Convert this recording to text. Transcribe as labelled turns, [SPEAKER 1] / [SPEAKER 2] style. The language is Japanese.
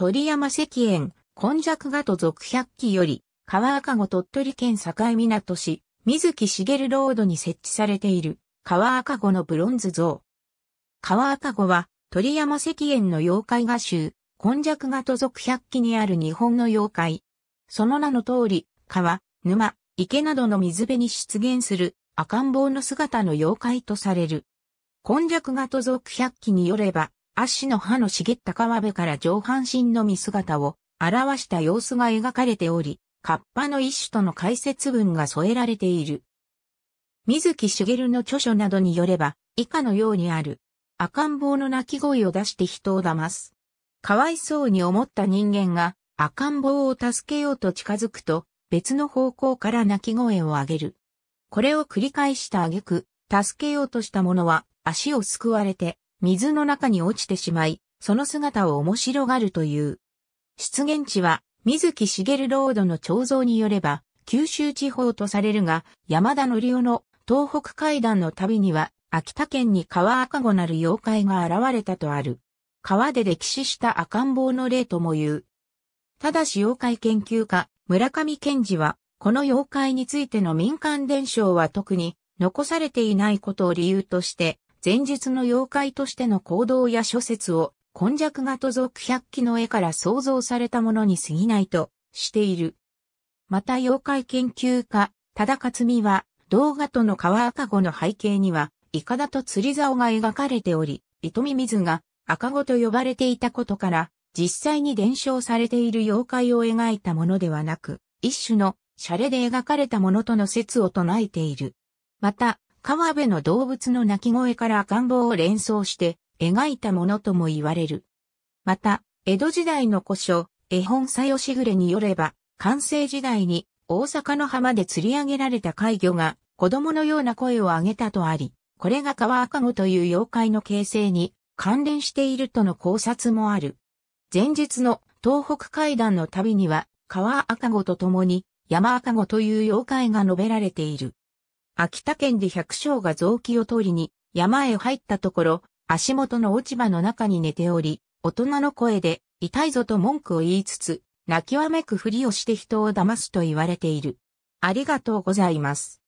[SPEAKER 1] 鳥山石燕、根弱画と続百鬼より、川赤子鳥取県境港市、水木しげるロードに設置されている、川赤子のブロンズ像。川赤子は、鳥山石燕の妖怪画集、根弱画と続百鬼にある日本の妖怪。その名の通り、川、沼、池などの水辺に出現する赤ん坊の姿の妖怪とされる。根弱画と続百鬼によれば、足の歯の茂った皮辺から上半身の見姿を表した様子が描かれており、カッパの一種との解説文が添えられている。水木しげるの著書などによれば、以下のようにある。赤ん坊の泣き声を出して人を騙す。かわいそうに思った人間が赤ん坊を助けようと近づくと、別の方向から泣き声を上げる。これを繰り返した挙句、助けようとした者は足をすくわれて水の中に落ちてしまい、その姿を面白がるという。出現地は、水木しげるロードの彫像によれば、九州地方とされるが、山田則夫の東北階段の旅には、秋田県に川赤子なる妖怪が現れたとある。川で歴史した赤ん坊の例とも言う。ただし妖怪研究家、村上健治は、この妖怪についての民間伝承は特に残されていないことを理由として、前述の妖怪としての行動や諸説を、今弱がと続百鬼の絵から想像されたものに過ぎないとしている。また妖怪研究家、忠勝美は、動画との川赤子の背景には、イカダと釣り竿が描かれており、糸見水が赤子と呼ばれていたことから、実際に伝承されている妖怪を描いたものではなく、一種のシャレで描かれたものとの説を唱えている。また、川辺の動物の鳴き声から赤ん坊を連想して描いたものとも言われる。また、江戸時代の古書、絵本さよしぐれによれば、完成時代に大阪の浜で釣り上げられた怪魚が子供のような声を上げたとあり、これが川赤子という妖怪の形成に関連しているとの考察もある。前日の東北階段の旅には川赤子と共に山赤子という妖怪が述べられている。秋田県で百姓が雑木を通りに、山へ入ったところ、足元の落ち葉の中に寝ており、大人の声で、痛いぞと文句を言いつつ、泣きわめくふりをして人を騙すと言われている。ありがとうございます。